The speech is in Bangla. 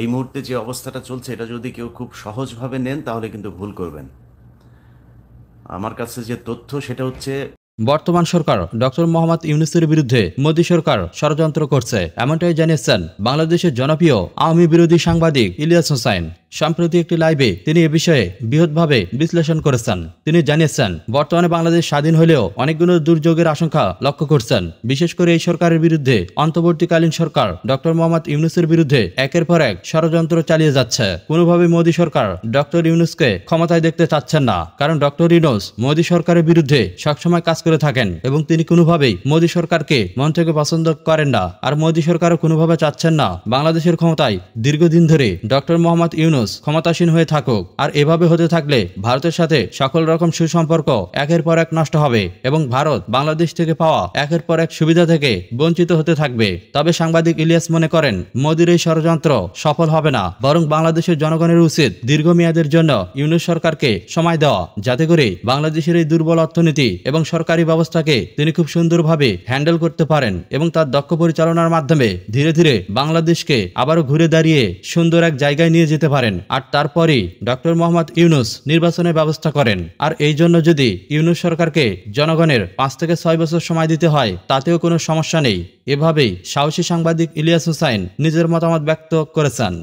এই মুহূর্তে যে অবস্থাটা চলছে এটা যদি কেউ খুব সহজভাবে নেন তাহলে কিন্তু ভুল করবেন আমার কাছে যে তথ্য সেটা হচ্ছে বর্তমান সরকার ডক্টর মোহাম্মদ ইউনুসের বিরুদ্ধে মোদী সরকার ষড়যন্ত্র করছে এমনটাই জানিয়েছেন বাংলাদেশের জনপ্রিয় আওয়ামী বিরোধী সাংবাদিক ইলিয়াস হোসাইন সম্প্রতি একটি লাইভে তিনি এ বিষয়ে বৃহৎভাবে বিশ্লেষণ করেছেন তিনি জানিয়েছেন বর্তমানে বাংলাদেশ স্বাধীন হলেও অনেকগুলো দুর্যোগের আশঙ্কা লক্ষ্য করছেন বিশেষ করে এই সরকারের বিরুদ্ধে অন্তর্বর্তীকালীন সরকার ডক্টর মোহাম্মদ ইউনুসের বিরুদ্ধে একের পর এক ষড়যন্ত্র চালিয়ে যাচ্ছে কোনোভাবে মোদী সরকার ডক্টর ইউনুসকে ক্ষমতায় দেখতে চাচ্ছেন না কারণ ডক্টর ইউনুস মোদী সরকারের বিরুদ্ধে সবসময় কাজ করে থাকেন এবং তিনি কোনোভাবেই মোদী সরকারকে মন থেকে পছন্দ করেন না আর মোদী সরকারও কোনোভাবে চাচ্ছেন না বাংলাদেশের ক্ষমতায় দীর্ঘদিন ধরে ডক্টর মোহাম্মদ ইউনুস ইউনুস ক্ষমতাসীন হয়ে থাকুক আর এভাবে হতে থাকলে ভারতের সাথে সকল রকম সুসম্পর্ক একের পর এক নষ্ট হবে এবং ভারত বাংলাদেশ থেকে পাওয়া একের পর এক সুবিধা থেকে বঞ্চিত হতে থাকবে তবে সাংবাদিক ইলিয়াস মনে করেন মোদীর এই ষড়যন্ত্র সফল হবে না বরং বাংলাদেশের জনগণের উচিত দীর্ঘমেয়াদের জন্য ইউনুস সরকারকে সময় দেওয়া যাতে করে বাংলাদেশের এই দুর্বল অর্থনীতি এবং সরকারি ব্যবস্থাকে তিনি খুব সুন্দরভাবে হ্যান্ডেল করতে পারেন এবং তার দক্ষ পরিচালনার মাধ্যমে ধীরে ধীরে বাংলাদেশকে আবারও ঘুরে দাঁড়িয়ে সুন্দর এক জায়গায় নিয়ে যেতে পারেন করেন আর তারপরই ডক্টর মোহাম্মদ ইউনুস নির্বাচনের ব্যবস্থা করেন আর এই জন্য যদি ইউনুস সরকারকে জনগণের পাঁচ থেকে ছয় বছর সময় দিতে হয় তাতেও কোনো সমস্যা নেই এভাবেই সাহসী সাংবাদিক ইলিয়াস হুসাইন নিজের মতামত ব্যক্ত করেছেন